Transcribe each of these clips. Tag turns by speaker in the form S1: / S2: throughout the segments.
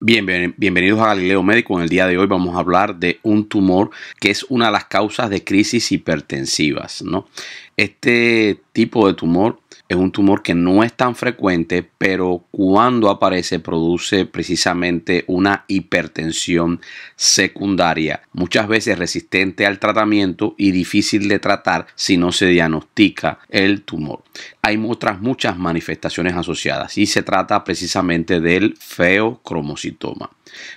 S1: bienvenidos a Galileo Médico. En el día de hoy vamos a hablar de un tumor que es una de las causas de crisis hipertensivas. ¿no? Este tipo de tumor es un tumor que no es tan frecuente, pero cuando aparece produce precisamente una hipertensión secundaria, muchas veces resistente al tratamiento y difícil de tratar si no se diagnostica el tumor. Hay otras muchas manifestaciones asociadas y se trata precisamente del feocromocitoma.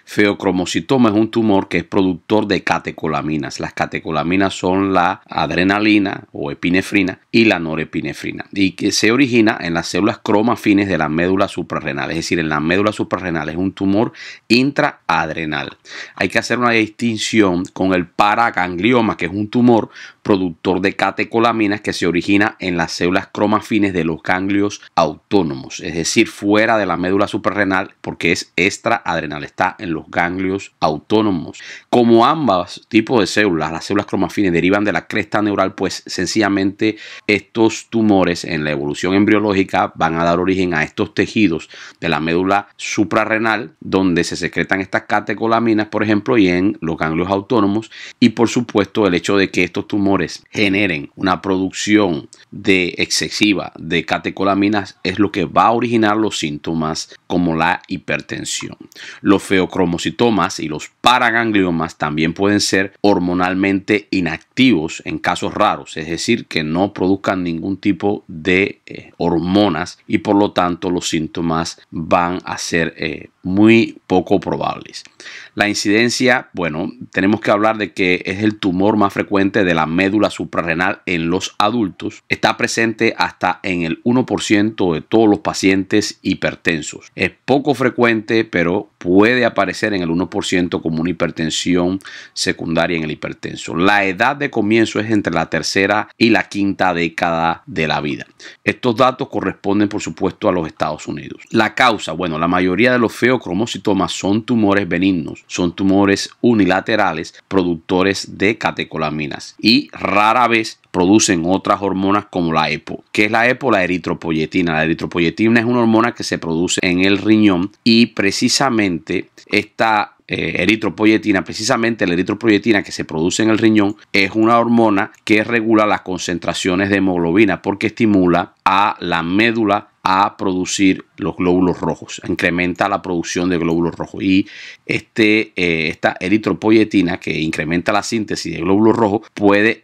S1: Feocromocitoma es un tumor que es productor de catecolaminas. Las catecolaminas son la adrenalina o epinefrina y la norepinefrina y que se origina en las células cromafines de la médula suprarrenal, es decir, en la médula suprarrenal es un tumor intraadrenal. Hay que hacer una distinción con el paraganglioma, que es un tumor productor de catecolaminas que se origina en las células cromafines de los ganglios autónomos, es decir, fuera de la médula suprarrenal porque es extraadrenal, está en los ganglios autónomos. Como ambos tipos de células, las células cromafines derivan de la cresta neural, pues sencillamente estos tumores en la evolución embriológica van a dar origen a estos tejidos de la médula suprarrenal donde se secretan estas catecolaminas, por ejemplo, y en los ganglios autónomos y por supuesto el hecho de que estos tumores generen una producción de excesiva de catecolaminas es lo que va a originar los síntomas como la hipertensión. Los feocromocitomas y los paragangliomas también pueden ser hormonalmente inactivos en casos raros, es decir, que no produzcan ningún tipo de eh, hormonas y por lo tanto los síntomas van a ser eh, muy poco probables. La incidencia, bueno, tenemos que hablar de que es el tumor más frecuente de la médula suprarrenal en los adultos. Está presente hasta en el 1% de todos los pacientes hipertensos. Es poco frecuente, pero puede aparecer en el 1% como una hipertensión secundaria en el hipertenso. La edad de comienzo es entre la tercera y la quinta década de la vida. Estos datos corresponden, por supuesto, a los Estados Unidos. La causa, bueno, la mayoría de los feocromocitomas son tumores benignos, son tumores unilaterales productores de catecolaminas y rara vez producen otras hormonas como la EPO. ¿Qué es la EPO? La eritropoyetina. La eritropoyetina es una hormona que se produce en el riñón y precisamente esta eh, eritropoyetina, precisamente la eritropoyetina que se produce en el riñón, es una hormona que regula las concentraciones de hemoglobina porque estimula a la médula a producir los glóbulos rojos, incrementa la producción de glóbulos rojos y este, eh, esta eritropoyetina que incrementa la síntesis de glóbulos rojos puede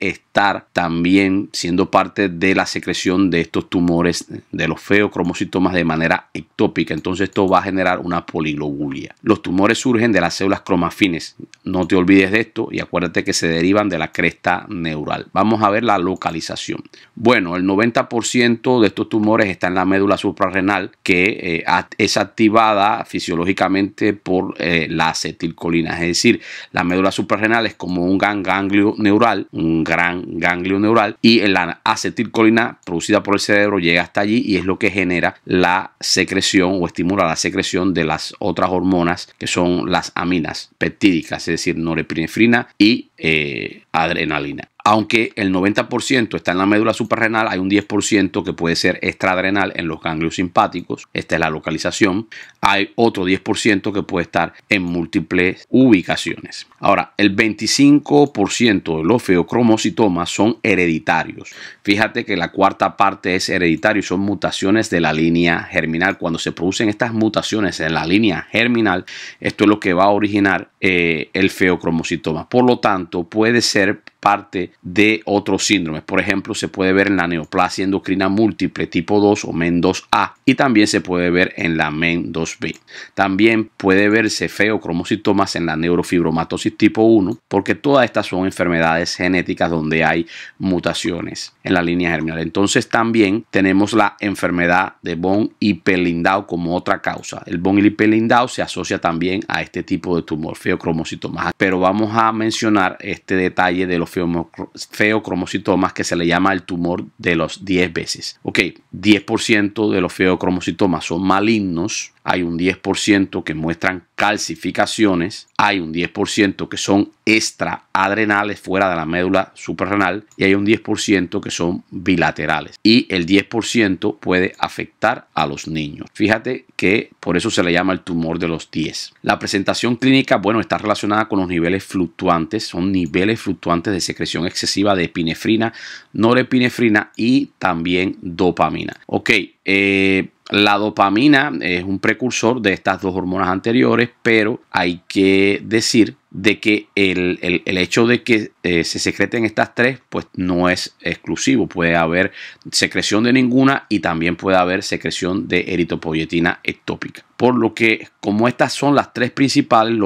S1: también siendo parte de la secreción de estos tumores de los feocromocitomas de manera ectópica. Entonces esto va a generar una poliglobulia. Los tumores surgen de las células cromafines. No te olvides de esto y acuérdate que se derivan de la cresta neural. Vamos a ver la localización. Bueno, el 90% de estos tumores está en la médula suprarrenal que eh, es activada fisiológicamente por eh, la acetilcolina. Es decir, la médula suprarrenal es como un ganglio neural, un gran ganglio neural y la acetilcolina producida por el cerebro llega hasta allí y es lo que genera la secreción o estimula la secreción de las otras hormonas que son las aminas peptídicas, es decir, norepinefrina y eh, adrenalina. Aunque el 90% está en la médula suprarrenal, hay un 10% que puede ser extradrenal en los ganglios simpáticos. Esta es la localización. Hay otro 10% que puede estar en múltiples ubicaciones. Ahora, el 25% de los feocromocitomas son hereditarios. Fíjate que la cuarta parte es hereditario y son mutaciones de la línea germinal. Cuando se producen estas mutaciones en la línea germinal, esto es lo que va a originar eh, el el feocromocitoma. Por lo tanto, puede ser parte de otros síndromes. Por ejemplo, se puede ver en la neoplasia endocrina múltiple tipo 2 o MEN2A y también se puede ver en la MEN2B. También puede verse feocromocitomas en la neurofibromatosis tipo 1 porque todas estas son enfermedades genéticas donde hay mutaciones en la línea germinal. Entonces también tenemos la enfermedad de von y lindau como otra causa. El von Hippel-Lindau se asocia también a este tipo de tumor feocromocitomas. Pero vamos a mencionar este detalle de los feocromocitomas que se le llama el tumor de los 10 veces. Ok, 10% de los feocromocitomas son malignos, hay un 10% que muestran calcificaciones, hay un 10% que son extraadrenales fuera de la médula suprarrenal y hay un 10% que son bilaterales. Y el 10% puede afectar a los niños. Fíjate que por eso se le llama el tumor de los 10. La presentación clínica, bueno, está relacionada con los niveles fluctuantes, son niveles fluctuantes de secreción excesiva de epinefrina, norepinefrina y también dopamina. Ok, eh, la dopamina es un precursor de estas dos hormonas anteriores, pero hay que decir de que el, hecho de que eh, se secreten estas tres, pues no es exclusivo. Puede haber secreción de ninguna y también puede haber secreción de eritopoyetina ectópica. Por lo que, como estas son las tres principales,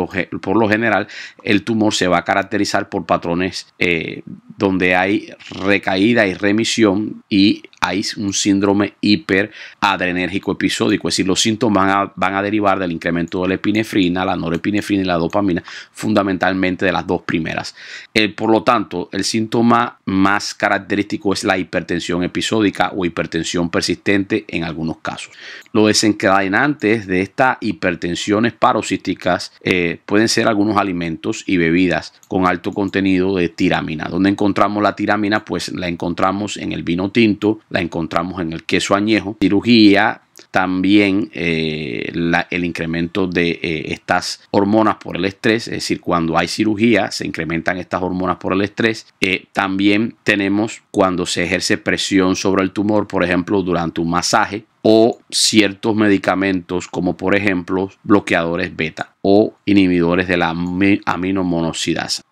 S1: por lo general, el tumor se va a caracterizar por patrones eh, donde hay recaída y remisión y hay un síndrome hiperadrenérgico episódico, es decir, los síntomas van a, derivar del incremento de la epinefrina, la norepinefrina y la dopamina, fundamentalmente de las dos primeras. Eh, por lo tanto, el síntoma más característico es la hipertensión episódica o hipertensión persistente en algunos casos. Los desencadenantes de estas hipertensiones paroxísticas eh, pueden ser algunos alimentos y bebidas con alto contenido de tiramina. ¿Dónde encontramos la tiramina? Pues la encontramos en el vino tinto, la encontramos en el queso añejo. Cirugía, también eh, el incremento de eh, estas hormonas por el estrés, es decir, cuando hay cirugía se incrementan estas hormonas por el estrés. Eh, también tenemos cuando se ejerce presión sobre el tumor, por ejemplo, durante un masaje o ciertos medicamentos como por ejemplo bloqueadores beta o inhibidores de la aminomonoxidasa.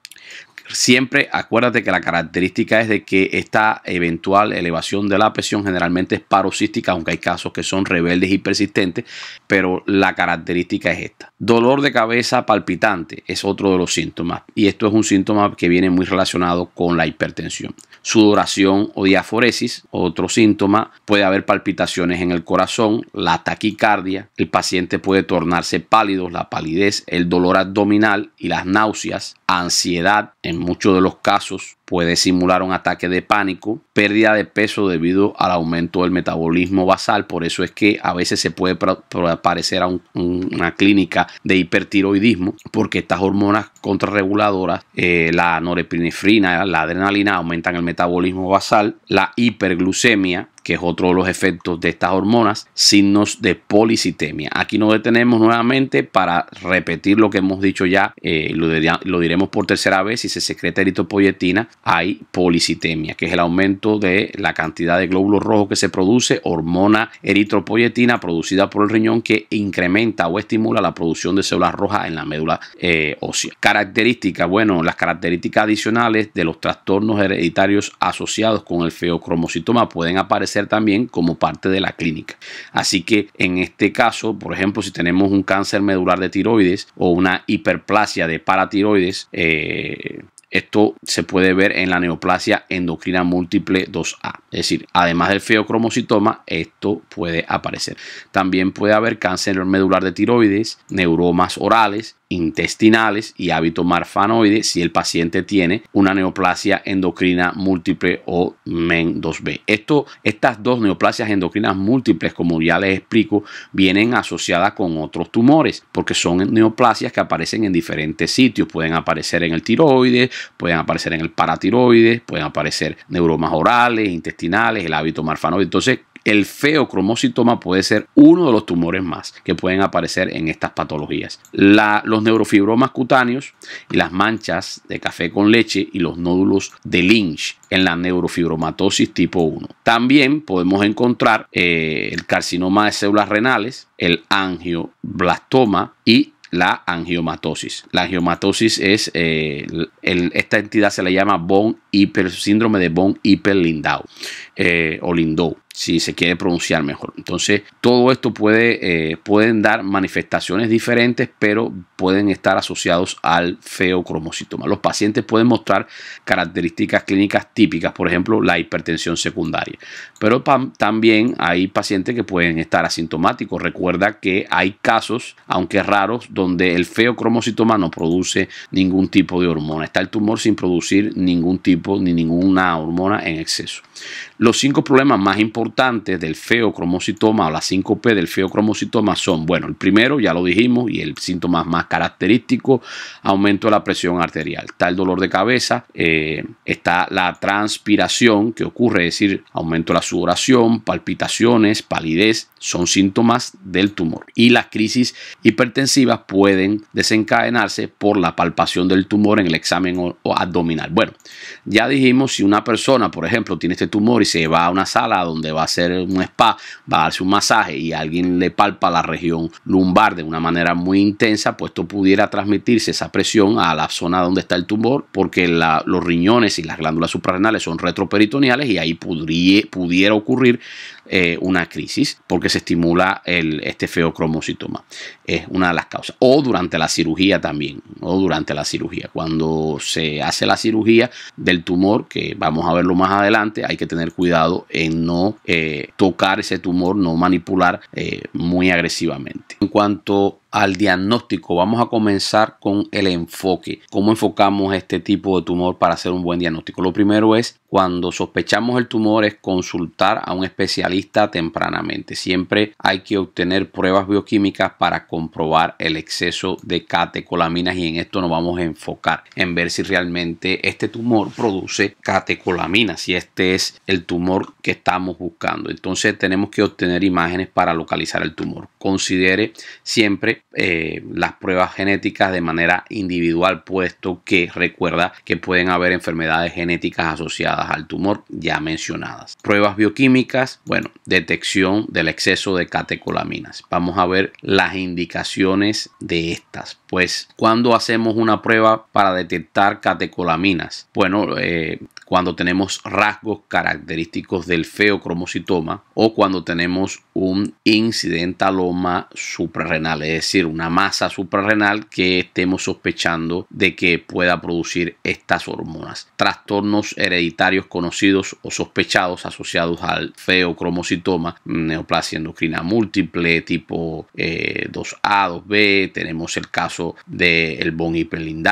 S1: Siempre acuérdate que la característica es de que esta eventual elevación de la presión generalmente es paroxística, aunque hay casos que son rebeldes y persistentes, pero la característica es esta. Dolor de cabeza palpitante es otro de los síntomas y esto es un síntoma que viene muy relacionado con la hipertensión. Sudoración o diaforesis, otro síntoma, puede haber palpitaciones en el corazón, la taquicardia, el paciente puede tornarse pálido, la palidez, el dolor abdominal y las náuseas ansiedad en muchos de los casos puede simular un ataque de pánico, pérdida de peso debido al aumento del metabolismo basal. Por eso es que a veces se puede aparecer a una clínica de hipertiroidismo, porque estas hormonas contrarreguladoras, eh, la norepinefrina, la adrenalina, aumentan el metabolismo basal, la hiperglucemia, que es otro de los efectos de estas hormonas, signos de policitemia. Aquí nos detenemos nuevamente para repetir lo que hemos dicho ya, eh, lo, diremos por tercera vez, si se secreta eritropoyetina, hay policitemia, que es el aumento de la cantidad de glóbulos rojos que se produce, hormona eritropoyetina producida por el riñón que incrementa o estimula la producción de células rojas en la médula eh, ósea. Características, bueno, las características adicionales de los trastornos hereditarios asociados con el feocromocitoma pueden aparecer también como parte de la clínica. Así que en este caso, por ejemplo, si tenemos un cáncer medular de tiroides o una hiperplasia de paratiroides, eh, esto se puede ver en la neoplasia endocrina múltiple 2A. Es decir, además del feocromocitoma, esto puede aparecer. También puede haber cáncer medular de tiroides, neuromas orales, intestinales y hábito marfanoide si el paciente tiene una neoplasia endocrina múltiple o MEN2B. Esto, estas dos neoplasias endocrinas múltiples, como ya les explico, vienen asociadas con otros tumores porque son neoplasias que aparecen en diferentes sitios. Pueden aparecer en el tiroides, pueden aparecer en el paratiroides, pueden aparecer neuromas orales, intestinales, el hábito marfanoide. Entonces, el feocromocitoma puede ser uno de los tumores más que pueden aparecer en estas patologías. los neurofibromas cutáneos y las manchas de café con leche y los nódulos de Lynch en la neurofibromatosis tipo 1. También podemos encontrar eh, el carcinoma de células renales, el angioblastoma y la angiomatosis. La angiomatosis es, eh, esta entidad se le llama von hiper, síndrome de von hippel Lindau eh, o Lindau si se quiere pronunciar mejor. Entonces, todo esto puede, eh, pueden dar manifestaciones diferentes, pero pueden estar asociados al feo feocromocitoma. Los pacientes pueden mostrar características clínicas típicas, por ejemplo, la hipertensión secundaria, pero también hay pacientes que pueden estar asintomáticos. Recuerda que hay casos, aunque raros, donde el feo feocromocitoma no produce ningún tipo de hormona. Está el tumor sin producir ningún tipo ni ninguna hormona en exceso. Los cinco problemas más importantes del feocromocitoma o las 5P del feocromocitoma son, bueno, el primero ya lo dijimos y el síntoma más característico, aumento de la presión arterial. Está el dolor de cabeza, eh, está la transpiración que ocurre, es decir, aumento de la sudoración, palpitaciones, palidez, son síntomas del tumor. Y las crisis hipertensivas pueden desencadenarse por la palpación del tumor en el examen abdominal. Bueno, ya dijimos si una persona, por ejemplo, tiene este tumor y se va a una sala donde va a hacer un spa, va a darse un masaje y alguien le palpa la región lumbar de una manera muy intensa, pues esto pudiera transmitirse esa presión a la zona donde está el tumor, porque los riñones y las glándulas suprarrenales son retroperitoneales y ahí pudiera ocurrir eh, una crisis porque se estimula el, este feocromocitoma. Es una de las causas. O durante la cirugía también, o durante la cirugía. Cuando se hace la cirugía del tumor, que vamos a verlo más adelante, hay que tener cuidado en no eh, tocar ese tumor, no manipular eh, muy agresivamente. En cuanto al diagnóstico, vamos a comenzar con el enfoque. ¿Cómo enfocamos este tipo de tumor para hacer un buen diagnóstico? Lo primero es, cuando sospechamos el tumor, es consultar a un especialista tempranamente. Siempre hay que obtener pruebas bioquímicas para comprobar el exceso de catecolaminas y en esto nos vamos a enfocar en ver si realmente este tumor produce catecolaminas, si este es el tumor que estamos buscando. Entonces tenemos que obtener imágenes para localizar el tumor. Considere siempre eh, las pruebas genéticas de manera individual, puesto que recuerda que pueden haber enfermedades genéticas asociadas al tumor ya mencionadas. Pruebas bioquímicas, bueno, detección del exceso de catecolaminas. Vamos a ver las indicaciones de estas. Pues, cuando hacemos una prueba para detectar catecolaminas? Bueno, eh, cuando tenemos rasgos característicos del feocromocitoma o cuando tenemos un incidentaloma suprarrenal, es decir, una masa suprarrenal que estemos sospechando de que pueda producir estas hormonas. Trastornos hereditarios conocidos o sospechados asociados al feocromocitoma, neoplasia endocrina múltiple tipo 2A, eh, 2B, tenemos el caso del bon von hippel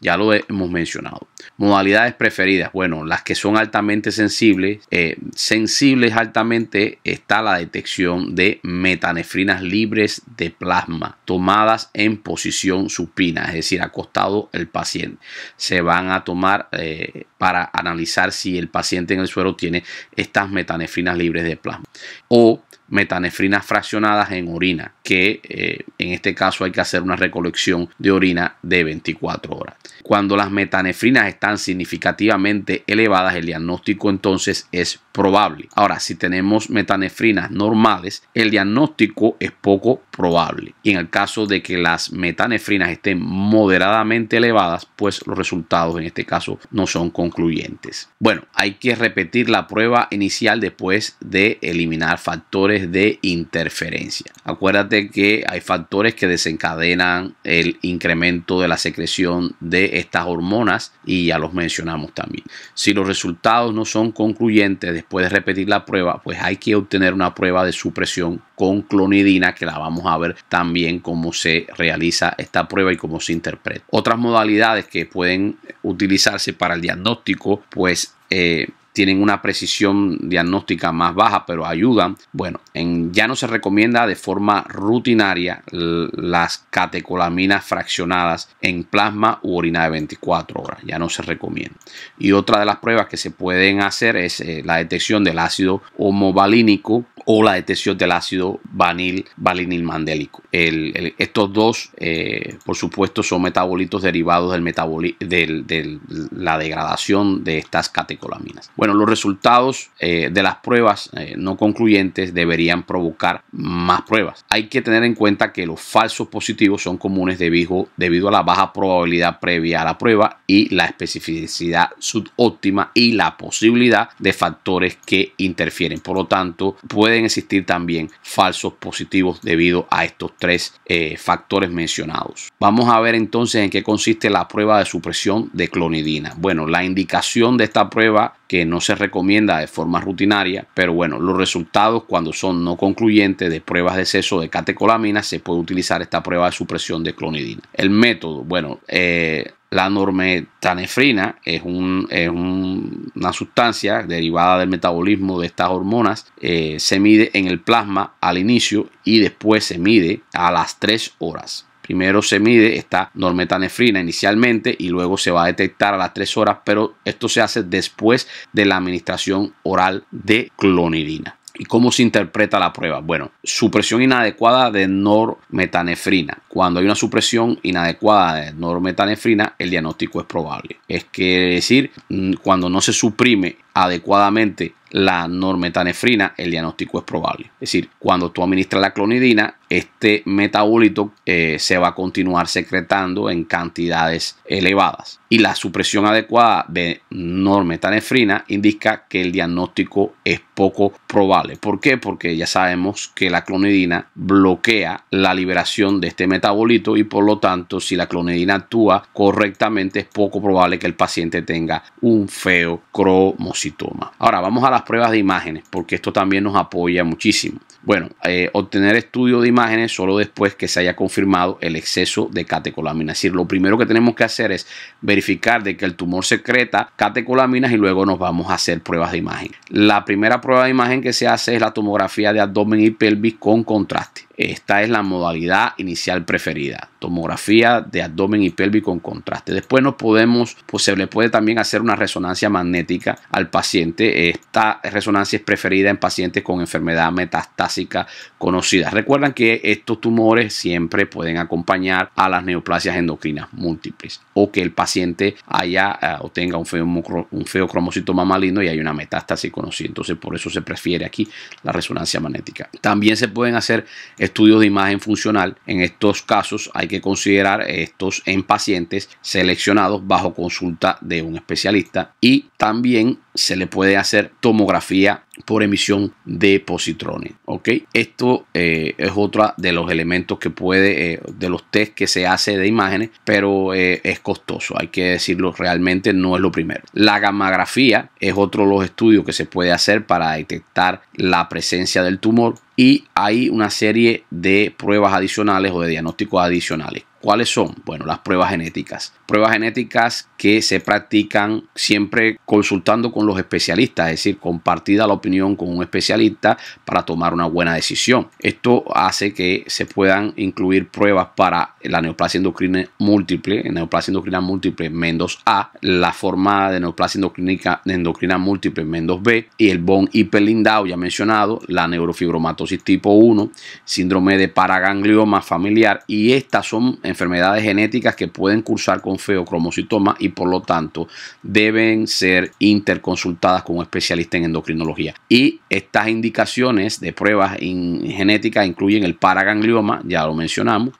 S1: ya lo hemos mencionado. Modalidades preferidas, bueno, las que son altamente sensibles, eh, sensibles altamente está la detección de metanefrinas libres de plasma tomadas en posición supina, es decir, acostado el paciente. Se van a tomar eh, para analizar si el paciente en el suero tiene estas metanefrinas libres de plasma. O metanefrinas fraccionadas en orina, que eh, en este caso hay que hacer una recolección de orina de 24 horas. Cuando las metanefrinas están significativamente elevadas, el diagnóstico entonces es probable. Ahora, si tenemos metanefrinas normales, el diagnóstico es poco probable. Y en el caso de que las metanefrinas estén moderadamente elevadas, pues los resultados en este caso no son concluyentes. Bueno, hay que repetir la prueba inicial después de eliminar factores de interferencia. Acuérdate que hay factores que desencadenan el incremento de la secreción de estas hormonas y ya los mencionamos también. Si los resultados no son concluyentes después de repetir la prueba, pues hay que obtener una prueba de supresión con clonidina que la vamos a ver también cómo se realiza esta prueba y cómo se interpreta. Otras modalidades que pueden utilizarse para el diagnóstico, pues eh, tienen una precisión diagnóstica más baja, pero ayudan. Bueno, en, ya no se recomienda de forma rutinaria las catecolaminas fraccionadas en plasma u orina de 24 horas, ya no se recomienda. Y otra de las pruebas que se pueden hacer es eh, la detección del ácido homovalínico o la detección del ácido vanil, mandélico. estos dos, eh, por supuesto, son metabolitos derivados del, de la degradación de estas catecolaminas. Bueno, los resultados eh, de las pruebas eh, no concluyentes deberían provocar más pruebas. Hay que tener en cuenta que los falsos positivos son comunes debido, debido a la baja probabilidad previa a la prueba y la especificidad subóptima y la posibilidad de factores que interfieren. Por lo tanto, pueden existir también falsos positivos debido a estos tres eh, factores mencionados. Vamos a ver entonces en qué consiste la prueba de supresión de clonidina. Bueno, la indicación de esta prueba que no se recomienda de forma rutinaria, pero bueno, los resultados cuando son no concluyentes de pruebas de exceso de catecolamina, se puede utilizar esta prueba de supresión de clonidina. El método, bueno, eh, la normetanefrina es, es una sustancia derivada del metabolismo de estas hormonas. Eh, se mide en el plasma al inicio y después se mide a las 3 horas. Primero se mide esta normetanefrina inicialmente y luego se va a detectar a las 3 horas, pero esto se hace después de la administración oral de clonidina. ¿Y cómo se interpreta la prueba? Bueno, supresión inadecuada de normetanefrina. Cuando hay una supresión inadecuada de normetanefrina, el diagnóstico es probable. Es decir, mm, cuando no se suprime adecuadamente la normetanefrina, el diagnóstico es probable. Es decir, cuando tú administras la clonidina, este metabolito eh, se va a continuar secretando en cantidades elevadas. Y la supresión adecuada de normetanefrina indica que el diagnóstico es poco probable. ¿Por qué? Porque ya sabemos que la clonidina bloquea la liberación de este metabolito y por lo tanto si la clonidina actúa correctamente es poco probable que el paciente tenga un feo cromocitoma. Ahora vamos a las pruebas de imágenes porque esto también nos apoya muchísimo. Bueno, eh, obtener estudio de imágenes solo después que se haya confirmado el exceso de catecolamina. Es decir, lo primero que tenemos que hacer es verificar de que el tumor secreta catecolaminas y luego nos vamos a hacer pruebas de imagen. La primera prueba de imagen que se hace es la tomografía de abdomen y pelvis con contraste. Esta es la modalidad inicial preferida tomografía de abdomen y pelvis con contraste. Después nos podemos, pues se le puede también hacer una resonancia magnética al paciente. Esta resonancia es preferida en pacientes con enfermedad metastásica conocida. Recuerdan que estos tumores siempre pueden acompañar a las neoplasias endocrinas múltiples o que el paciente haya eh, o tenga un feo, un feo cromocitoma maligno y hay una metástasis conocida. Entonces por eso se prefiere aquí la resonancia magnética. También se pueden hacer estudios de imagen funcional. En estos casos hay que que considerar estos en pacientes seleccionados bajo consulta de un especialista y también se le puede hacer tomografía por emisión de positrones. ¿ok? Esto eh, es otro de los elementos que puede, eh, de los test que se hace de imágenes, pero eh, es costoso, hay que decirlo, realmente no es lo primero. La gammagrafía es otro de los estudios que se puede hacer para detectar la presencia del tumor y hay una serie de pruebas adicionales o de diagnósticos adicionales ¿Cuáles son? Bueno, las pruebas genéticas. Pruebas genéticas que se practican siempre consultando con los especialistas, es decir, compartida la opinión con un especialista para tomar una buena decisión. Esto hace que se puedan incluir pruebas para la neoplasia endocrina múltiple, neoplasia endocrina múltiple 2 A, la formada de neoplasia endocrina, endocrina múltiple 2 B y el BON hiperlindado ya mencionado, la neurofibromatosis tipo 1, síndrome de paraganglioma familiar y estas son en enfermedades genéticas que pueden cursar con feocromocitoma y por lo tanto deben ser interconsultadas con un especialista en endocrinología. Y estas indicaciones de pruebas genéticas incluyen el paraganglioma, ya lo mencionamos,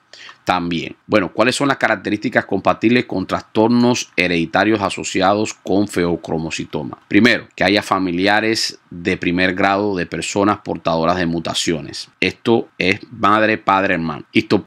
S1: también, bueno, ¿cuáles son las características compatibles con trastornos hereditarios asociados con feocromocitoma? Primero, que haya familiares de primer grado de personas portadoras de mutaciones. Esto es madre, padre, hermano.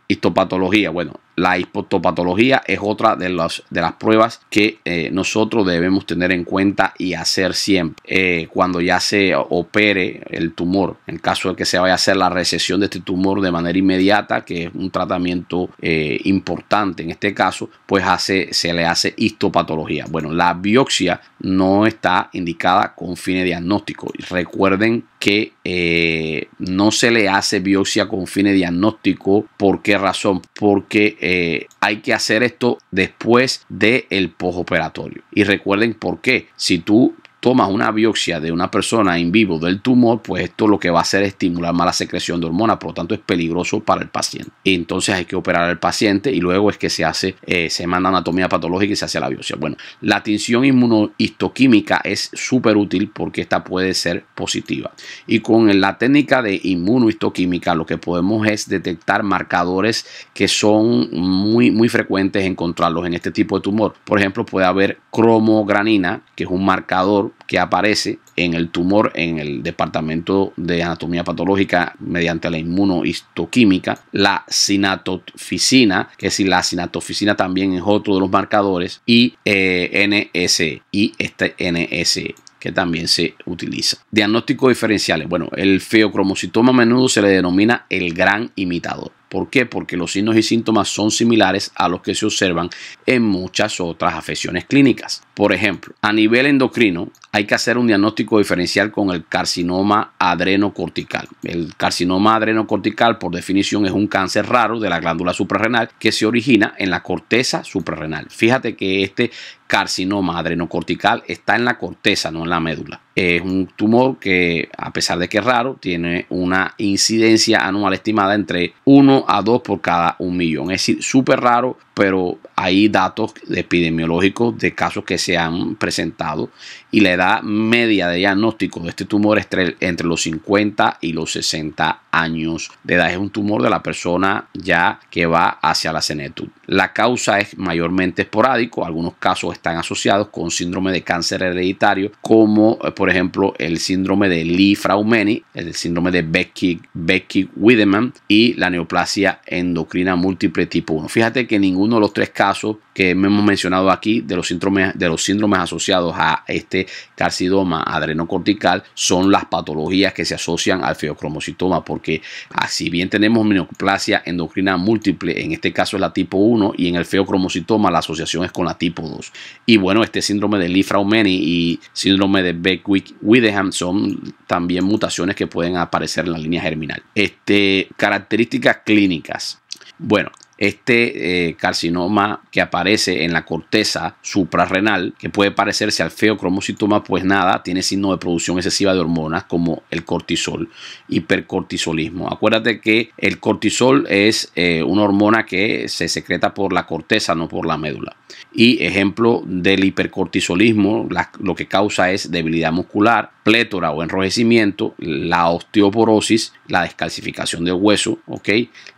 S1: histopatología, bueno, la histopatología es otra de las, de las pruebas que eh, nosotros debemos tener en cuenta y hacer siempre eh, cuando ya se opere el tumor. En caso de que se vaya a hacer la recesión de este tumor de manera inmediata, que es un tratamiento eh, importante, en este caso, pues hace, se le hace histopatología. Bueno, la biopsia no está indicada con fines diagnósticos. Recuerden que eh, no se le hace biopsia con fines diagnósticos. ¿Por qué razón? Porque eh, hay que hacer esto después del posoperatorio postoperatorio. Y recuerden por qué. Si tú tomas una biopsia de una persona en vivo del tumor, pues esto lo que va a hacer es estimular mala secreción de hormonas, por lo tanto es peligroso para el paciente. Entonces hay que operar al paciente y luego es que se hace, eh, se manda anatomía patológica y se hace la biopsia. Bueno, la tinción inmunohistoquímica es súper útil porque esta puede ser positiva. Y con la técnica de inmunohistoquímica lo que podemos es detectar marcadores que son muy, muy frecuentes encontrarlos en este tipo de tumor. Por ejemplo, puede haber cromogranina, que es un marcador que aparece en el tumor en el departamento de anatomía patológica mediante la inmunohistoquímica, la sinatoficina, que si la sinatoficina también es otro de los marcadores, y eh, NSE, y este NSE que también se utiliza. Diagnósticos diferenciales. Bueno, el feocromocitoma a menudo se le denomina el gran imitador. ¿Por qué? Porque los signos y síntomas son similares a los que se observan en muchas otras afecciones clínicas. Por ejemplo, a nivel endocrino hay que hacer un diagnóstico diferencial con el carcinoma adrenocortical. El carcinoma adrenocortical, por definición, es un cáncer raro de la glándula suprarrenal que se origina en la corteza suprarrenal. Fíjate que este carcinoma adrenocortical está en la corteza, no en la médula. Es un tumor que, a pesar de que es raro, tiene una incidencia anual estimada entre 1 a 2 por cada 1 millón. Es decir, súper raro, pero hay datos epidemiológicos de casos que se han presentado y la edad media de diagnóstico de este tumor es entre los 50 y los 60 años de edad. Es un tumor de la persona ya que va hacia la senectud. La causa es mayormente esporádico. Algunos casos están asociados con síndrome de cáncer hereditario como eh, por ejemplo, el síndrome de Lee Fraumeni, el síndrome de Becky, Becky Wiedemann y la neoplasia endocrina múltiple tipo 1. Fíjate que ninguno de los tres casos que hemos mencionado aquí de los síndromes, de los síndromes asociados a este carcinoma adrenocortical son las patologías que se asocian al feocromocitoma, porque así ah, bien tenemos neoplasia endocrina múltiple, en este caso es la tipo 1 y en el feocromocitoma la asociación es con la tipo 2. Y bueno, este síndrome de Lee Fraumeni y síndrome de Beck Wideham son también mutaciones que pueden aparecer en la línea germinal. Este, características clínicas. Bueno, este eh, carcinoma que aparece en la corteza suprarrenal, que puede parecerse al feo feocromocitoma, pues nada, tiene signo de producción excesiva de hormonas como el cortisol, hipercortisolismo. Acuérdate que el cortisol es eh, una hormona que se secreta por la corteza, no por la médula. Y ejemplo del hipercortisolismo, lo que causa es debilidad muscular, plétora o enrojecimiento, la osteoporosis, la descalcificación del hueso,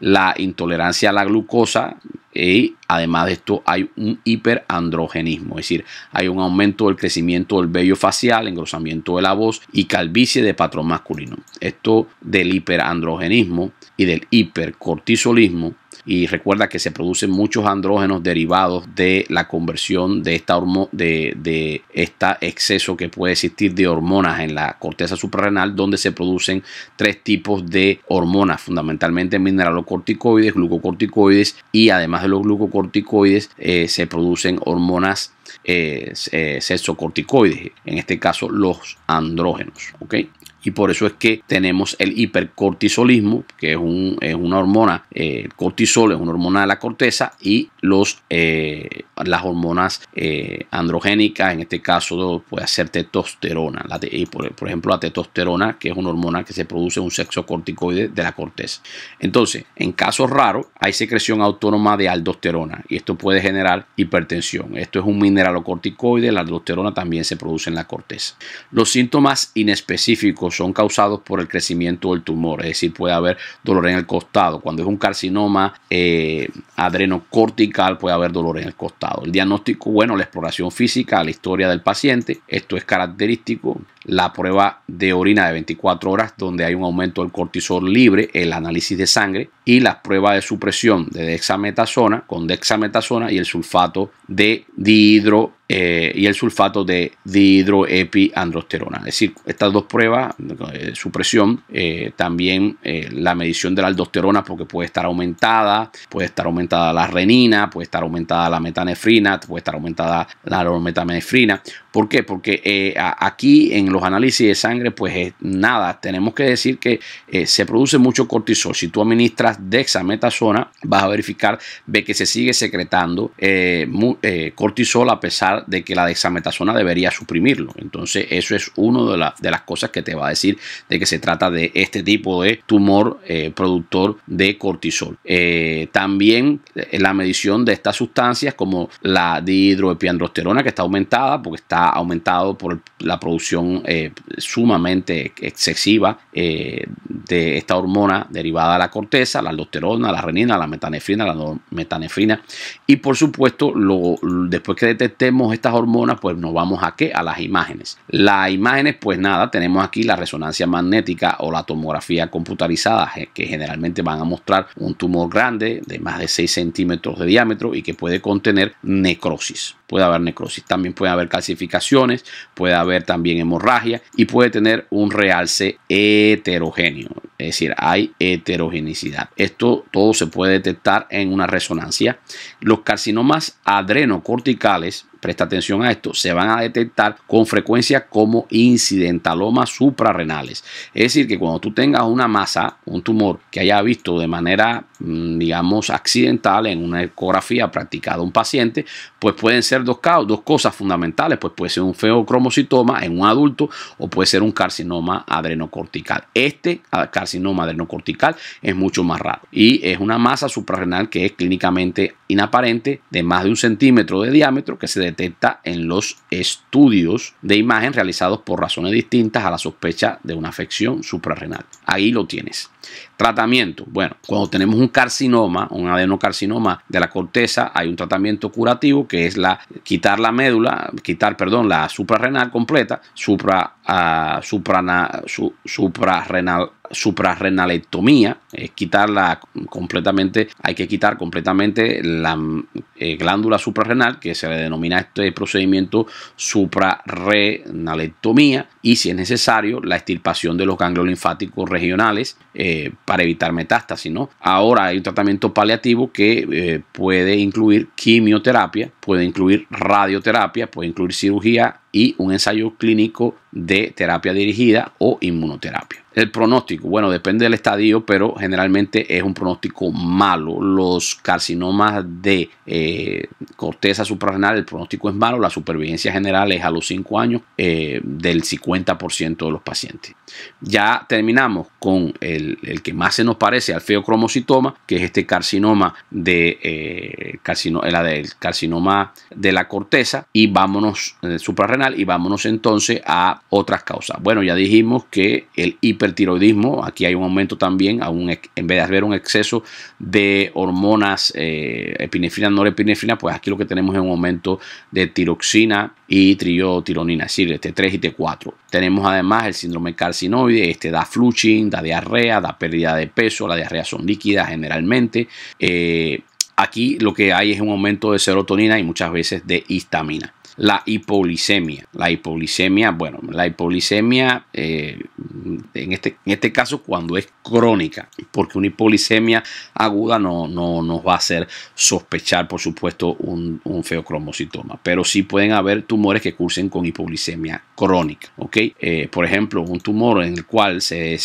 S1: la intolerancia a la glucosa, cosa y además de esto hay un hiperandrogenismo, es decir, hay un aumento del crecimiento del vello facial, engrosamiento de la voz y calvicie de patrón masculino. Esto del hiperandrogenismo y del hipercortisolismo y recuerda que se producen muchos andrógenos derivados de la conversión de esta de este exceso que puede existir de hormonas en la corteza suprarrenal donde se producen tres tipos de hormonas fundamentalmente mineralocorticoides, glucocorticoides y además de los glucocorticoides eh, se producen hormonas eh, eh, sexocorticoides, en este caso los andrógenos y por eso es que tenemos el hipercortisolismo, que es, una hormona, eh, el cortisol es una hormona de la corteza y los, eh, las hormonas eh, androgénicas, en este caso puede ser testosterona, por, ejemplo la testosterona, que es una hormona que se produce en un sexo corticoide de la corteza. Entonces, en casos raros hay secreción autónoma de aldosterona y esto puede generar hipertensión. Esto es un mineralocorticoide, la aldosterona también se produce en la corteza. Los síntomas inespecíficos son causados por el crecimiento del tumor, es decir, puede haber dolor en el costado. Cuando es un carcinoma eh, adrenocortical puede haber dolor en el costado. El diagnóstico, bueno, la exploración física, la historia del paciente, esto es característico. La prueba de orina de 24 horas donde hay un aumento del cortisol libre, el análisis de sangre, y las pruebas de supresión de dexametasona con dexametasona y el sulfato de dihidro eh, y el sulfato de dihidroepiandrosterona. Es decir, estas dos pruebas, de eh, supresión, eh, también la medición de la aldosterona porque puede estar aumentada, puede estar aumentada la renina, puede estar aumentada la metanefrina, puede estar aumentada la normetanefrina ¿Por qué? Porque eh, aquí en los análisis de sangre, pues nada, tenemos que decir que eh, se produce mucho cortisol. Si tú administras dexametasona, vas a verificar ve que se sigue secretando eh, cortisol a pesar de que la dexametasona debería suprimirlo. Entonces, eso es una de, de, las cosas que te va a decir de que se trata de este tipo de tumor productor de cortisol. también la medición de estas sustancias como la dihidroepiandrosterona, que está aumentada porque está aumentado por la producción eh, sumamente excesiva eh, de esta hormona derivada de la corteza, la aldosterona, la renina, la metanefrina, la metanefrina. Y por supuesto, lo, después que detectemos estas hormonas, pues nos vamos a qué? A las imágenes. Las imágenes, pues nada, tenemos aquí la resonancia magnética o la tomografía computarizada, eh, que generalmente van a mostrar un tumor grande de más de 6 centímetros de diámetro y que puede contener necrosis. Puede haber necrosis. También puede haber calcificación puede haber también hemorragia y puede tener un realce heterogéneo, es decir, hay heterogeneidad. Esto todo se puede detectar en una resonancia los carcinomas adrenocorticales, presta atención a esto, se van a detectar con frecuencia como incidentalomas suprarrenales. Es decir, que cuando tú tengas una masa, un tumor que haya visto de manera, mm, digamos, accidental en una ecografía practicada a un paciente, pues pueden ser dos, dos cosas fundamentales, pues puede ser un feocromocitoma en un adulto o puede ser un carcinoma adrenocortical. Este ah, carcinoma adrenocortical es mucho más raro y es una masa suprarrenal que es clínicamente inapropiada aparente de más de un centímetro de diámetro que se detecta en los estudios de imagen realizados por razones distintas a la sospecha de una afección suprarrenal ahí lo tienes. Tratamiento. Bueno, cuando tenemos un carcinoma, un adenocarcinoma de la corteza, hay un tratamiento curativo que es la quitar la médula, quitar, perdón, la suprarrenal completa, supra, ah, suprarrenal suprarrenalectomía, es eh, quitarla completamente, hay que quitar completamente la eh, glándula suprarrenal, que se le denomina este procedimiento suprarrenalectomía, y si es necesario, la extirpación de los ganglios linfáticos regionales eh, para evitar metástasis. ¿no? Ahora hay un tratamiento paliativo que eh, puede incluir quimioterapia, puede incluir radioterapia, puede incluir cirugía y un ensayo clínico de terapia dirigida o inmunoterapia. El pronóstico, bueno, depende del estadio, pero generalmente es un pronóstico malo. Los carcinomas de eh, corteza suprarrenal, el pronóstico es malo. La supervivencia general es a los 5 años eh, del 50% de los pacientes. Ya terminamos con el, que más se nos parece al feocromocitoma, que es este carcinoma de, eh, carcinoma de la corteza. Y vámonos suprarrenal y vámonos entonces a otras causas. Bueno, ya dijimos que el hipertiroidismo, aquí hay un aumento también, en vez de haber un exceso de hormonas eh, epinefrina, norepinefrina, pues aquí lo que tenemos es un aumento de tiroxina y triotironina, es decir, T3 este y T4. Este tenemos además el síndrome carcinoide, este da flushing, da diarrea, da pérdida de peso, la diarrea son líquidas generalmente. Eh, aquí lo que hay es un aumento de serotonina y muchas veces de histamina la hipoglicemia. La hipoglicemia, bueno, la hipoglicemia eh, en, este, en este caso cuando es crónica, porque una hipoglicemia aguda no, no nos va a hacer sospechar, por supuesto, un, un feocromocitoma, pero sí pueden haber tumores que cursen con hipoglicemia crónica, ¿ok? Eh, por ejemplo, un tumor en el cual se,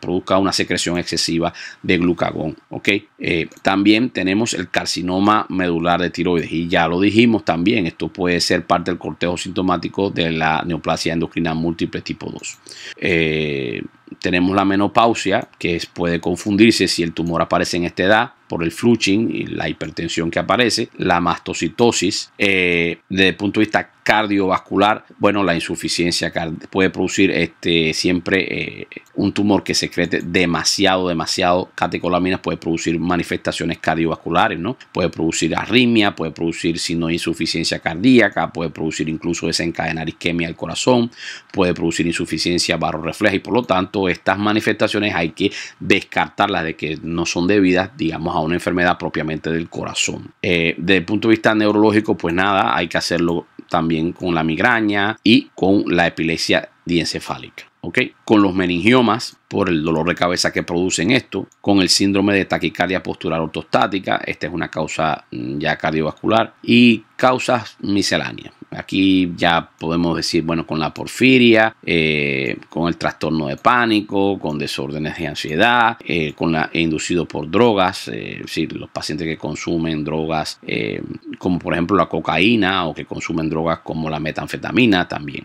S1: produzca una secreción excesiva de glucagón, ¿ok? Eh, también tenemos el carcinoma medular de tiroides y ya lo dijimos también, esto puede ser parte del cortejo sintomático de la neoplasia endocrina múltiple tipo 2. Eh, tenemos la menopausia, que puede confundirse si el tumor aparece en esta edad por el fluching y la hipertensión que aparece, la mastocitosis, eh, desde el punto de vista cardiovascular, bueno, la insuficiencia puede producir este, siempre eh, un tumor que secrete demasiado, demasiado catecolaminas, puede producir manifestaciones cardiovasculares, ¿no? Puede producir arritmia, puede producir si no insuficiencia cardíaca, puede producir incluso desencadenar isquemia al corazón, puede producir insuficiencia barorrefleja y por lo tanto estas manifestaciones hay que descartarlas de que no son debidas, digamos, una enfermedad propiamente del corazón. Eh, desde el punto de vista neurológico, pues nada, hay que hacerlo también con la migraña y con la epilepsia diencefálica. ¿ok? Con los meningiomas, por el dolor de cabeza que producen esto, con el síndrome de taquicardia postural ortostática, esta es una causa mm, ya cardiovascular, y causas misceláneas. Aquí ya podemos decir, bueno, con la porfiria, eh, con el trastorno de pánico, con desórdenes de ansiedad, eh, con la e inducido por drogas, eh, es decir, los pacientes que consumen drogas como por ejemplo la cocaína o que consumen drogas como la metanfetamina también.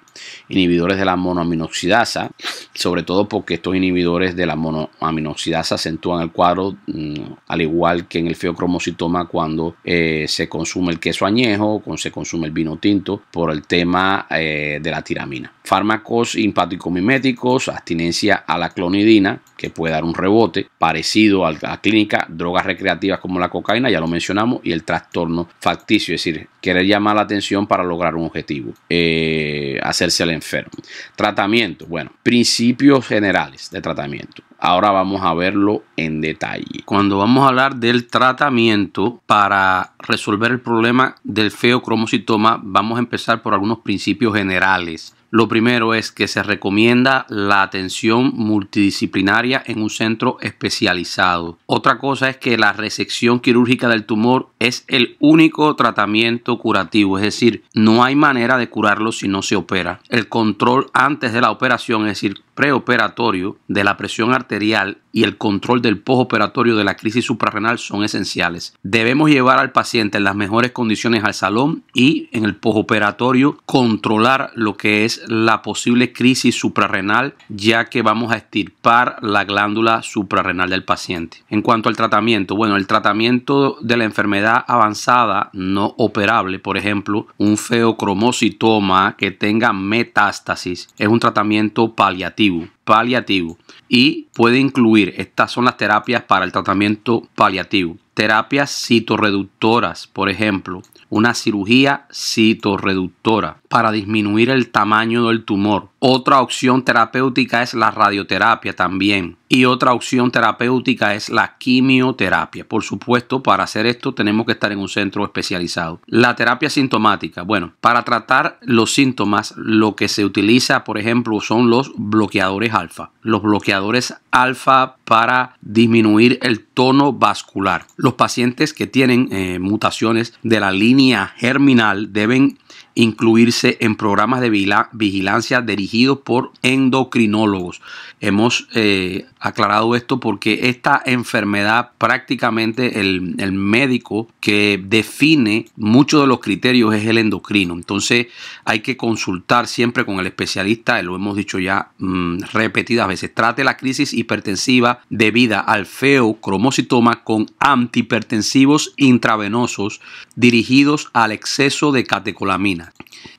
S1: Inhibidores de la monoaminoxidasa, sobre todo porque estos inhibidores de la monoaminoxidasa acentúan el cuadro mm, al igual que en el feocromocitoma cuando se consume el queso añejo, cuando se consume el vino tinto por el tema eh, de la tiramina. Fármacos impático-miméticos, abstinencia a la clonidina, que puede dar un rebote parecido a la clínica, drogas recreativas como la cocaína, ya lo mencionamos, y el trastorno facticio, es decir, querer llamar la atención para lograr un objetivo, eh, hacerse el enfermo. Tratamiento, bueno, principios generales de tratamiento. Ahora vamos a verlo en detalle. Cuando vamos a hablar del tratamiento para resolver el problema del feocromocitoma, vamos a empezar por algunos principios generales lo primero es que se recomienda la atención multidisciplinaria en un centro especializado. Otra cosa es que la resección quirúrgica del tumor es el único tratamiento curativo, es decir, no hay manera de curarlo si no se opera. El control antes de la operación, es decir, preoperatorio de la presión arterial y el control del postoperatorio de la crisis suprarrenal son esenciales. Debemos llevar al paciente en las mejores condiciones al salón y en el postoperatorio controlar lo que es la posible crisis suprarrenal, ya que vamos a estirpar la glándula suprarrenal del paciente. En cuanto al tratamiento, bueno, el tratamiento de la enfermedad avanzada no operable, por ejemplo, un feocromocitoma que tenga metástasis, es un tratamiento paliativo paliativo y puede incluir, estas son las terapias para el tratamiento paliativo, terapias citoreductoras por ejemplo, una cirugía citorreductora para disminuir el tamaño del tumor. Otra opción terapéutica es la radioterapia también. Y otra opción terapéutica es la quimioterapia. Por supuesto, para hacer esto tenemos que estar en un centro especializado. La terapia sintomática. Bueno, para tratar los síntomas, lo que se utiliza, por ejemplo, son los bloqueadores alfa. Los bloqueadores alfa para disminuir el tono vascular. Los pacientes que tienen eh, mutaciones de la línea germinal deben incluirse en programas de vigilancia dirigidos por endocrinólogos. Hemos eh, aclarado esto porque esta enfermedad prácticamente el, médico que define muchos de los criterios es el endocrino. Entonces hay que consultar siempre con el especialista, lo hemos dicho ya mm, repetidas veces. Trate la crisis hipertensiva debida al feo cromocitoma con antihipertensivos intravenosos dirigidos al exceso de catecolamina.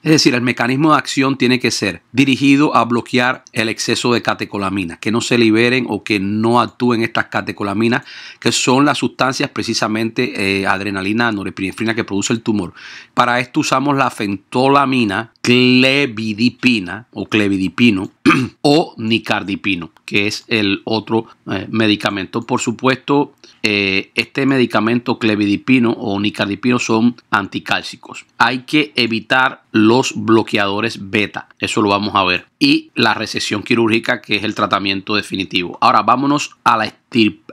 S1: Es decir, el mecanismo de acción tiene que ser dirigido a bloquear el exceso de catecolaminas, que no se liberen o que no actúen estas catecolaminas, que son las sustancias precisamente eh, adrenalina, norepinefrina que produce el tumor. Para esto usamos la fentolamina, clevidipina o clevidipino o nicardipino, que es el otro eh, medicamento. Por supuesto, eh, este medicamento clevidipino o nicardipino son anticálcicos. Hay que evitar that los bloqueadores beta. Eso lo vamos a ver. Y la recesión quirúrgica, que es el tratamiento definitivo. Ahora vámonos a la,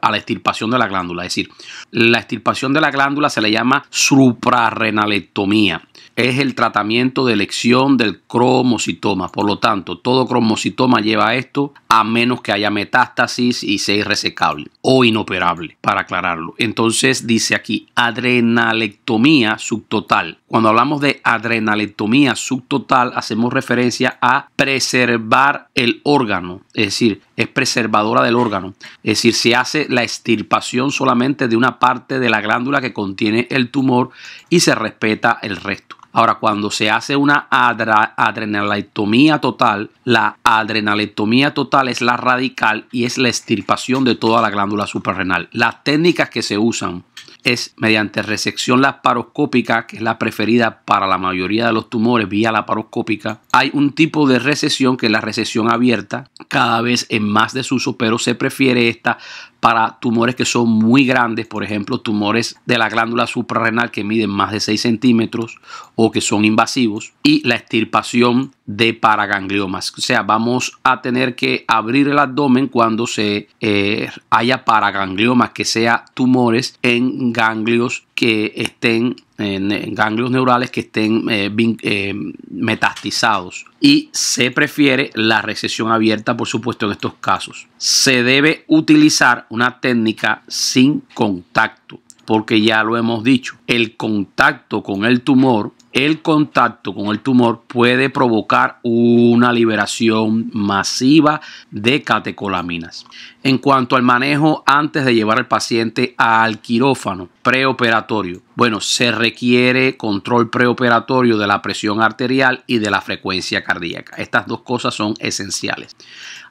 S1: a la extirpación de la glándula. Es decir, la extirpación de la glándula se le llama suprarrenalectomía. Es el tratamiento de elección del cromocitoma Por lo tanto, todo cromocitoma lleva a esto a menos que haya metástasis y sea irresecable o inoperable, para aclararlo. Entonces dice aquí adrenalectomía subtotal. Cuando hablamos de adrenalectomía, subtotal hacemos referencia a preservar el órgano, es decir, es preservadora del órgano. Es decir, se hace la extirpación solamente de una parte de la glándula que contiene el tumor y se respeta el resto. Ahora, cuando se hace una adrenalectomía total, la adrenalectomía total es la radical y es la extirpación de toda la glándula suprarrenal. Las técnicas que se usan es mediante resección laparoscópica, que es la preferida para la mayoría de los tumores vía laparoscópica. Hay un tipo de resección que es la resección abierta, cada vez en más desuso, pero se prefiere esta para tumores que son muy grandes, por ejemplo, tumores de la glándula suprarrenal que miden más de 6 centímetros o que son invasivos, y la extirpación de paragangliomas. O sea, vamos a tener que abrir el abdomen cuando se eh, haya paragangliomas, que sea tumores en ganglios que estén, en ganglios neurales que estén eh, eh, metastizados. Y se prefiere la recesión abierta, por supuesto, en estos casos. Se debe utilizar una técnica sin contacto porque ya lo hemos dicho, el contacto con el tumor el contacto con el tumor puede provocar una liberación masiva de catecolaminas. En cuanto al manejo antes de llevar al paciente al quirófano preoperatorio, bueno, se requiere control preoperatorio de la presión arterial y de la frecuencia cardíaca. Estas dos cosas son esenciales.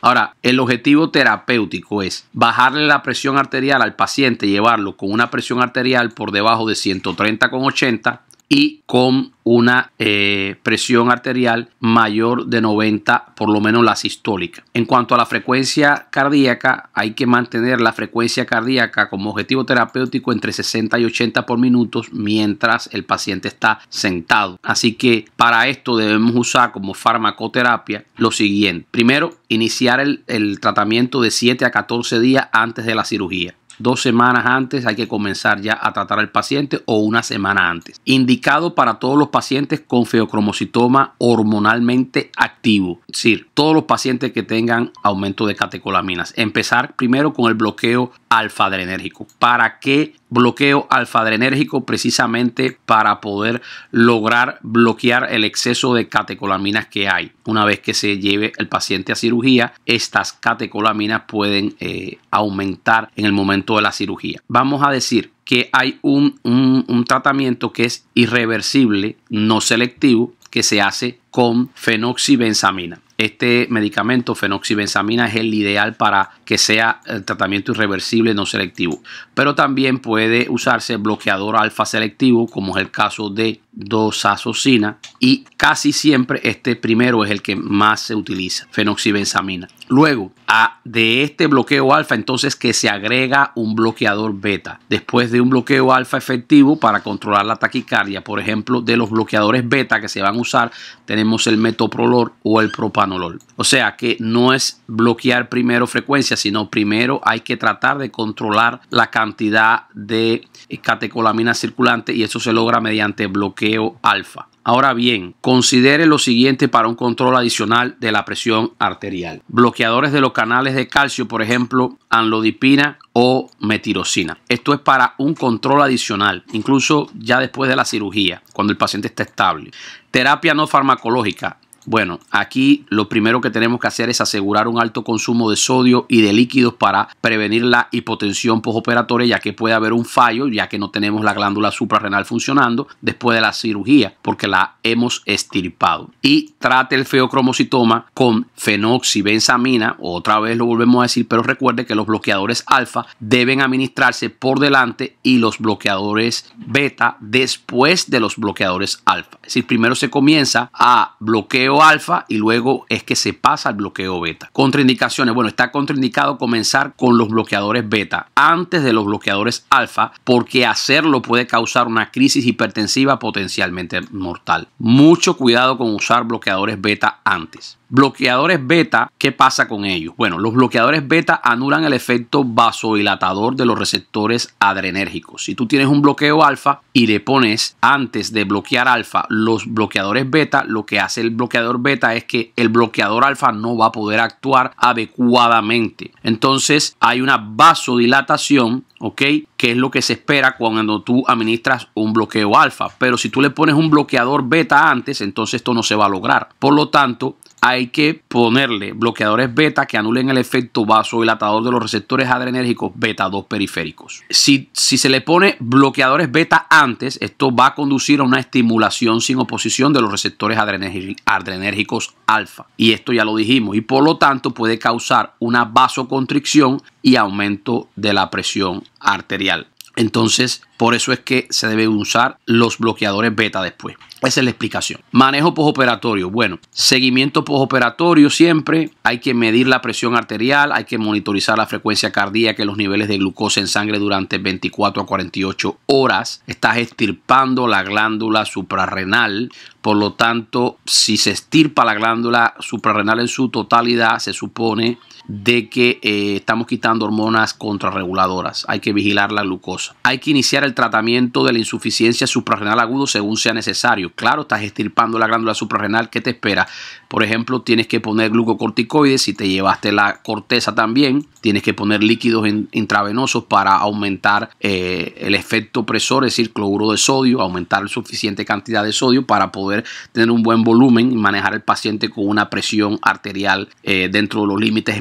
S1: Ahora, el objetivo terapéutico es bajarle la presión arterial al paciente, llevarlo con una presión arterial por debajo de 130,80 y con una eh, presión arterial mayor de 90, por lo menos la sistólica. En cuanto a la frecuencia cardíaca, hay que mantener la frecuencia cardíaca como objetivo terapéutico entre 60 y 80 por minutos mientras el paciente está sentado. Así que para esto debemos usar como farmacoterapia lo siguiente. Primero, iniciar el tratamiento de 7 a 14 días antes de la cirugía dos semanas antes hay que comenzar ya a tratar al paciente o una semana antes. Indicado para todos los pacientes con feocromocitoma hormonalmente activo, es decir, todos los pacientes que tengan aumento de catecolaminas. Empezar primero con el bloqueo alfadrenérgico. ¿Para qué bloqueo alfadrenérgico? Precisamente para poder lograr bloquear el exceso de catecolaminas que hay. Una vez que se lleve el paciente a cirugía, estas catecolaminas pueden eh, aumentar en el momento de la cirugía. Vamos a decir que hay un tratamiento que es irreversible, no selectivo, que se hace con fenoxibenzamina. Este medicamento, fenoxibenzamina, es el ideal para que sea el eh, tratamiento irreversible no selectivo. Pero también puede usarse bloqueador alfa selectivo, como es el caso de dosazocina. Y casi siempre este primero es el que más se utiliza, fenoxibenzamina. Luego, a, de este bloqueo alfa, entonces que se agrega un bloqueador beta. Después de un bloqueo alfa efectivo para controlar la taquicardia, por ejemplo, de los bloqueadores beta que se van a usar, tenemos el metoprolol o el propanolol. O sea que no es bloquear primero frecuencia, sino primero hay que tratar de controlar la cantidad de catecolamina circulante y eso se logra mediante bloqueo alfa. Ahora bien, considere lo siguiente para un control adicional de la presión arterial. Bloqueadores de los canales de calcio, por ejemplo, anlodipina o metirosina. Esto es para un control adicional, incluso ya después de la cirugía, cuando el paciente está estable terapia no farmacológica, bueno, aquí lo primero que tenemos que hacer es asegurar un alto consumo de sodio y de líquidos para prevenir la hipotensión postoperatoria, ya que puede haber un fallo, ya que no tenemos la glándula suprarrenal funcionando después de la cirugía, porque la hemos estirpado. Y trate el feocromocitoma con fenoxibenzamina, otra vez lo volvemos a decir, pero recuerde que los bloqueadores alfa deben administrarse por delante y los bloqueadores beta después de los bloqueadores alfa. Es decir, primero se comienza a bloqueo alfa y luego es que se pasa al bloqueo beta. Contraindicaciones. Bueno, está contraindicado comenzar con los bloqueadores beta antes de los bloqueadores alfa porque hacerlo puede causar una crisis hipertensiva potencialmente mortal. Mucho cuidado con usar bloqueadores beta antes. Bloqueadores beta, ¿qué pasa con ellos? Bueno, los bloqueadores beta anulan el efecto vasodilatador de los receptores adrenérgicos. Si tú tienes un bloqueo alfa y le pones antes de bloquear alfa los bloqueadores beta, lo que hace el bloqueador beta es que el bloqueador alfa no va a poder actuar adecuadamente. Entonces hay una vasodilatación, ¿ok? que es lo que se espera cuando tú administras un bloqueo alfa. Pero si tú le pones un bloqueador beta antes, entonces esto no se va a lograr. Por lo tanto, hay que ponerle bloqueadores beta que anulen el efecto vasodilatador de los receptores adrenérgicos beta 2 periféricos. Si, si, se le pone bloqueadores beta antes, esto va a conducir a una estimulación sin oposición de los receptores adrenérgicos alfa. Y esto ya lo dijimos. Y por lo tanto puede causar una vasoconstricción y aumento de la presión arterial. Entonces, por eso es que se deben usar los bloqueadores beta después. Esa es la explicación. Manejo postoperatorio. Bueno, seguimiento postoperatorio siempre. Hay que medir la presión arterial, hay que monitorizar la frecuencia cardíaca y los niveles de glucosa en sangre durante 24 a 48 horas. Estás estirpando la glándula suprarrenal. Por lo tanto, si se estirpa la glándula suprarrenal en su totalidad, se supone de que eh, estamos quitando hormonas contrarreguladoras. Hay que vigilar la glucosa. Hay que iniciar el tratamiento de la insuficiencia suprarrenal agudo según sea necesario. Claro, estás estirpando la glándula suprarrenal. ¿Qué te espera? Por ejemplo, tienes que poner glucocorticoides. Si te llevaste la corteza también, tienes que poner líquidos intravenosos para aumentar eh, el efecto presor, es decir, cloruro de sodio, aumentar suficiente cantidad de sodio para poder tener un buen volumen y manejar el paciente con una presión arterial eh, dentro de los límites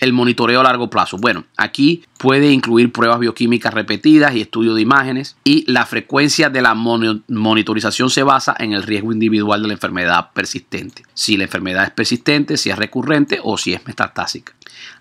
S1: el monitoreo a largo plazo. Bueno, aquí puede incluir pruebas bioquímicas repetidas y estudio de imágenes y la frecuencia de la monitorización se basa en el riesgo individual de la enfermedad persistente, si la enfermedad es persistente, si es recurrente o si es metastásica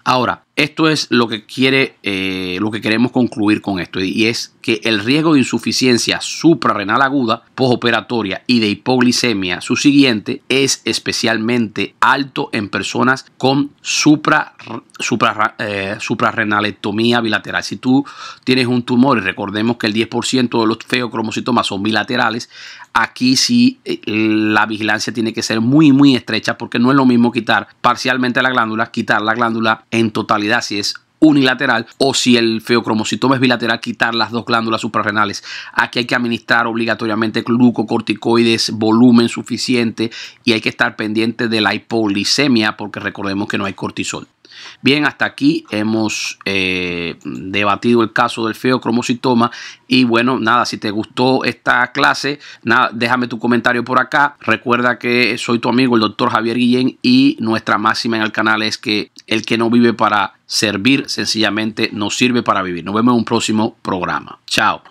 S1: Ahora, esto es lo que quiere, eh, lo que queremos concluir con esto y es que el riesgo de insuficiencia suprarrenal aguda, posoperatoria y de hipoglicemia su siguiente es especialmente alto en personas con supra, supra, eh, suprarrenalectomía bilateral. Si tú tienes un tumor, y recordemos que el 10% de los feocromocitomas son bilaterales, aquí sí eh, la vigilancia tiene que ser muy, muy estrecha porque no es lo mismo quitar parcialmente la glándula, quitar la glándula en totalidad si es unilateral o si el feocromocitoma es bilateral, quitar las dos glándulas suprarrenales. Aquí hay que administrar obligatoriamente glucocorticoides, volumen suficiente y hay que estar pendiente de la hipoglicemia porque recordemos que no hay cortisol. Bien, hasta aquí hemos eh, debatido el caso del feo feocromocitoma y bueno, nada, si te gustó esta clase, nada, déjame tu comentario por acá. Recuerda que soy tu amigo el doctor Javier Guillén y nuestra máxima en el canal es que el que no vive para servir sencillamente no sirve para vivir. Nos vemos en un próximo programa. Chao.